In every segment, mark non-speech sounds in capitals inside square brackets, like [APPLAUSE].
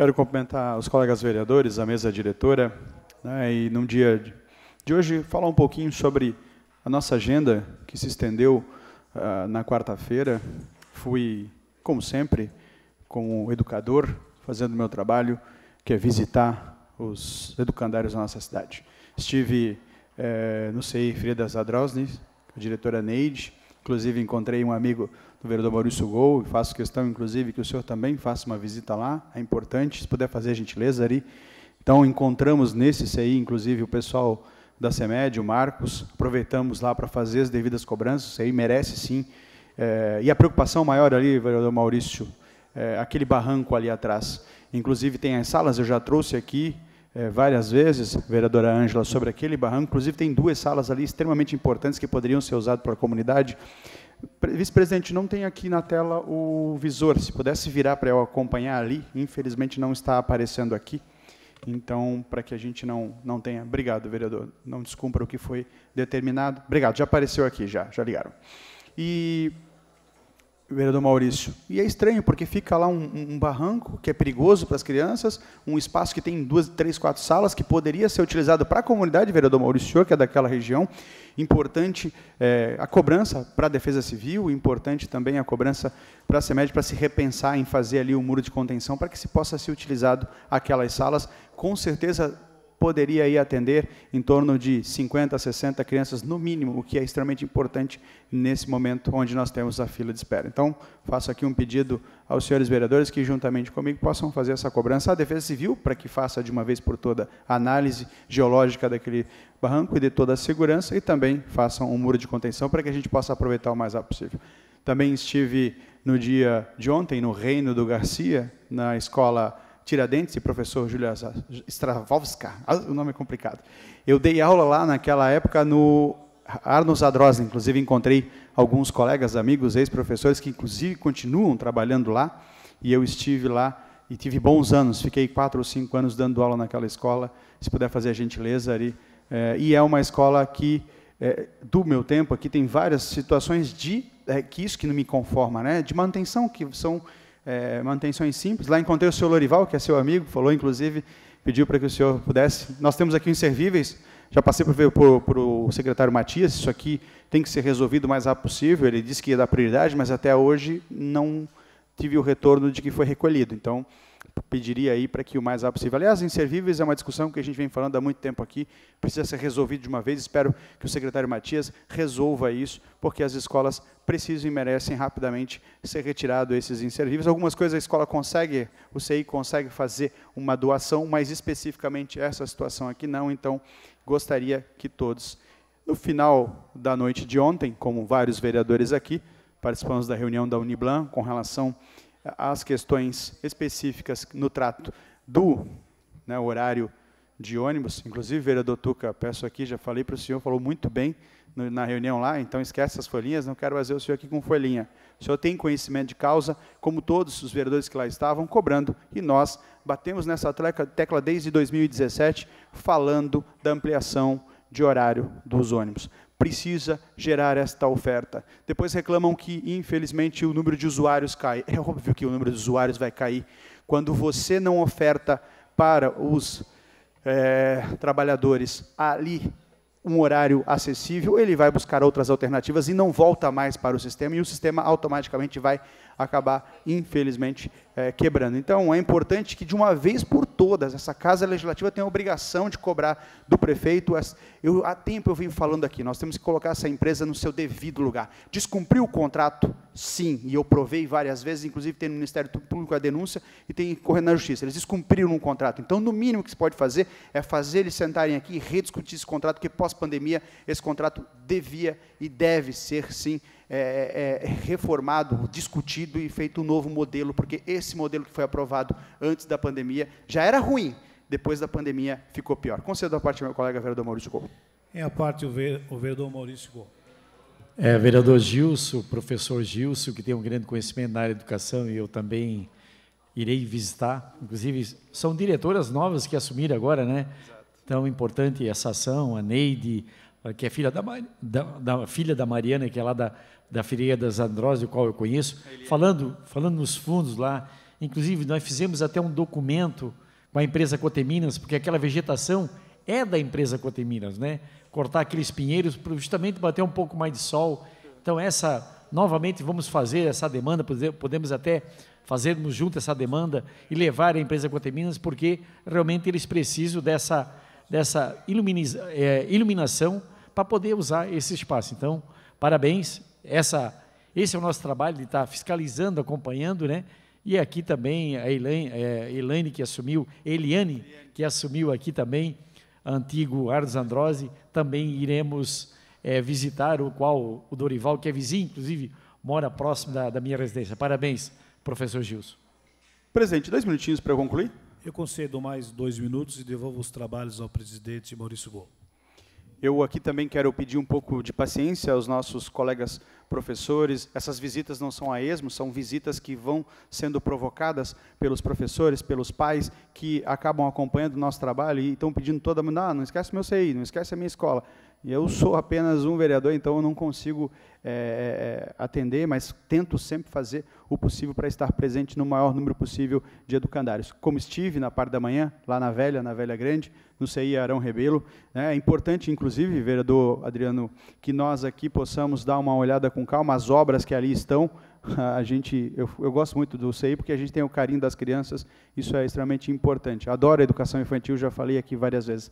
Quero cumprimentar os colegas vereadores, a mesa diretora, né, e num dia de hoje falar um pouquinho sobre a nossa agenda que se estendeu uh, na quarta-feira. Fui, como sempre, como educador, fazendo meu trabalho, que é visitar os educandários da nossa cidade. Estive eh, no CEI Frida Zadrosny, com a diretora Neide, Inclusive, encontrei um amigo do vereador Maurício Gol, faço questão, inclusive, que o senhor também faça uma visita lá, é importante, se puder fazer a gentileza ali. Então, encontramos nesse CI, inclusive, o pessoal da CEMED, o Marcos, aproveitamos lá para fazer as devidas cobranças, o CI merece sim. É, e a preocupação maior ali, vereador Maurício, é aquele barranco ali atrás. Inclusive, tem as salas, eu já trouxe aqui, é, várias vezes, vereadora Ângela, sobre aquele barranco. Inclusive, tem duas salas ali extremamente importantes que poderiam ser usadas a comunidade. Vice-presidente, não tem aqui na tela o visor. Se pudesse virar para eu acompanhar ali, infelizmente não está aparecendo aqui. Então, para que a gente não, não tenha. Obrigado, vereador. Não descumpra o que foi determinado. Obrigado, já apareceu aqui, já, já ligaram. E vereador Maurício. E é estranho, porque fica lá um, um barranco que é perigoso para as crianças, um espaço que tem duas, três, quatro salas, que poderia ser utilizado para a comunidade, vereador Maurício, que é daquela região. Importante é, a cobrança para a Defesa Civil, importante também a cobrança para a CEMED, para se repensar em fazer ali o um muro de contenção, para que se possa ser utilizado aquelas salas. Com certeza poderia aí atender em torno de 50 a 60 crianças no mínimo, o que é extremamente importante nesse momento onde nós temos a fila de espera. Então, faço aqui um pedido aos senhores vereadores que juntamente comigo possam fazer essa cobrança à Defesa Civil para que faça de uma vez por toda a análise geológica daquele barranco e de toda a segurança e também façam um muro de contenção para que a gente possa aproveitar o mais rápido possível. Também estive no dia de ontem no Reino do Garcia, na escola Tiradentes e professor Júlio Stravowska, ah, o nome é complicado. Eu dei aula lá naquela época no Arno Zadrosa, inclusive encontrei alguns colegas, amigos, ex-professores que inclusive continuam trabalhando lá, e eu estive lá e tive bons anos, fiquei quatro ou cinco anos dando aula naquela escola, se puder fazer a gentileza ali. É, e é uma escola que, é, do meu tempo aqui, tem várias situações de, é, que isso que não me conforma, né, de manutenção, que são é, manutenções simples. Lá encontrei o senhor Lorival, que é seu amigo, falou inclusive, pediu para que o senhor pudesse. Nós temos aqui inservíveis, já passei para o secretário Matias, isso aqui tem que ser resolvido o mais rápido possível. Ele disse que ia dar prioridade, mas até hoje não tive o retorno de que foi recolhido. Então, pediria aí para que o mais rápido possível. Aliás, inservíveis é uma discussão que a gente vem falando há muito tempo aqui, precisa ser resolvido de uma vez. Espero que o secretário Matias resolva isso, porque as escolas precisam e merecem rapidamente ser retirado esses inservíveis. Algumas coisas a escola consegue, o CI consegue fazer uma doação, mas especificamente essa situação aqui não, então gostaria que todos no final da noite de ontem, como vários vereadores aqui, participamos da reunião da Uniblan com relação às questões específicas no trato do né, horário de ônibus. Inclusive, vereador Tuca, peço aqui, já falei para o senhor, falou muito bem no, na reunião lá, então esquece essas folhinhas, não quero fazer o senhor aqui com folhinha. O senhor tem conhecimento de causa, como todos os vereadores que lá estavam, cobrando, e nós batemos nessa tecla desde 2017, falando da ampliação de horário dos ônibus precisa gerar esta oferta. Depois reclamam que, infelizmente, o número de usuários cai. [LAUGHS] É óbvio que o número de usuários vai cair quando você não oferta para os é, trabalhadores ali um horário acessível, ele vai buscar outras alternativas e não volta mais para o sistema, e o sistema automaticamente vai acabar, infelizmente, é, quebrando. Então, é importante que, de uma vez por todas, essa Casa Legislativa tenha a obrigação de cobrar do prefeito. Eu, há tempo eu venho falando aqui, nós temos que colocar essa empresa no seu devido lugar. Descumpriu o contrato? Sim, e eu provei várias vezes, inclusive tem no Ministério Público a denúncia e tem correndo na Justiça. Eles descumpriram um contrato. Então, no mínimo que se pode fazer é fazer eles sentarem aqui e rediscutir esse contrato que possa pós-pandemia, esse contrato devia e deve ser, sim, é, é, é, reformado, discutido e feito um novo modelo, porque esse modelo que foi aprovado antes da pandemia já era ruim, depois da pandemia ficou pior. Concedo a parte do meu colega vereador Maurício Gol. Em é a parte, o, vereador Maurício Gol. É, vereador Gilson, professor Gilson, que tem um grande conhecimento na área da educação e eu também irei visitar. Inclusive, são diretoras novas que assumiram agora, né? Exato. Então, importante essa ação, a Neide, eh, que é filha da, da, da, filha da Mariana, que é lá da, da Fireira das Andrós, o qual eu conheço, falando, falando nos fundos lá. Inclusive, nós fizemos até um documento com a empresa Coteminas, porque aquela vegetação é da empresa Coteminas, né? Cortar aqueles pinheiros para justamente bater um pouco mais de sol. Então, essa, novamente, vamos fazer essa demanda, podemos até fazermos junto essa demanda e levar a empresa Coteminas, porque realmente eles precisam dessa dessa é, iluminação para poder usar esse espaço. Então, parabéns. Essa, esse é o nosso trabalho de estar tá fiscalizando, acompanhando, né? E aqui também a Elaine, é, Elaine que assumiu, Eliane, que assumiu aqui também, antigo Ardos Androse, também iremos é, visitar, o qual o Dorival, que é vizinho, inclusive, mora próximo da, da minha residência. Parabéns, professor Gilson. Presidente, dois minutinhos para eu concluir. Eu concedo mais dois minutos e devolvo os trabalhos ao presidente Maurício Gol. Eu aqui também quero pedir um pouco de paciência aos nossos colegas professores. Essas visitas não são a esmo, são visitas que vão sendo provocadas pelos professores, pelos pais que acabam acompanhando o nosso trabalho e estão pedindo toda ah, não esquece meu CI, não esquece a minha escola. E eu sou apenas um vereador, então eu não consigo é, atender, mas tento sempre fazer o possível para estar presente no maior número possível de educandários. Como estive na parte da manhã, lá na Velha, na Velha Grande, no CI Arão Rebelo. Né, é importante, inclusive, vereador Adriano, que nós aqui possamos dar uma olhada com calma às obras que ali estão, [LAUGHS] a gente, eu, eu, gosto muito do CEI porque a gente tem o carinho das crianças, isso é extremamente importante. Adoro a educação infantil, já falei aqui várias vezes.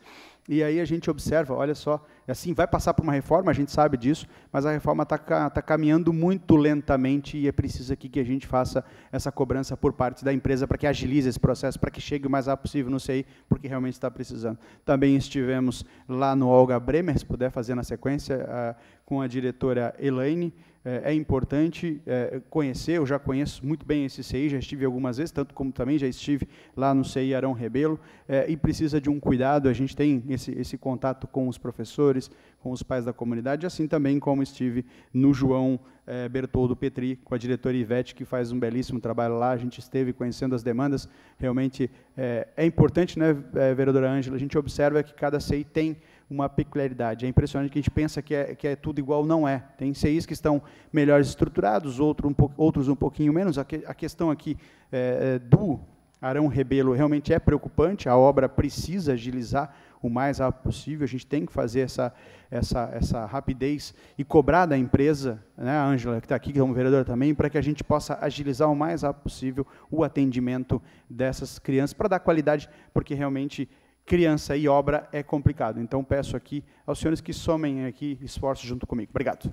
E aí a gente observa, olha só, é assim, vai passar por uma reforma, a gente sabe disso, mas a reforma está tá caminhando muito lentamente e é preciso aqui que a gente faça essa cobrança por parte da empresa para que agilize esse processo, para que chegue o mais rápido possível no CEI, porque realmente está precisando. Também estivemos lá no Olga Bremer, se puder fazer na sequência, ah, com a diretora Elaine, é, é, importante é, conhecer, eu já conheço muito bem esse CI, já estive algumas vezes, tanto como também já estive lá no CI Arão Rebelo, é, e precisa de um cuidado, a gente tem esse, esse contato com os professores, com os pais da comunidade, assim também como estive no João é, Bertoldo Petri, com a diretora Ivete, que faz um belíssimo trabalho lá, a gente esteve conhecendo as demandas, realmente é, é importante, né, é, vereadora Ângela, a gente observa que cada CI tem uma peculiaridade. É impressionante que a gente pensa que é, que é tudo igual, não é. Tem CIs que estão melhores estruturados, outro um outros um pouquinho menos. A, que, a questão aqui é, é, do Arão Rebelo realmente é preocupante, a obra precisa agilizar o mais rápido possível, a gente tem que fazer essa, essa, essa rapidez e cobrar da empresa, né, a Ângela, que está aqui, que é uma vereadora também, para que a gente possa agilizar o mais rápido possível o atendimento dessas crianças, para dar qualidade, porque realmente criança e obra é complicado. Então peço aqui aos senhores que somem aqui esforço junto comigo. Obrigado.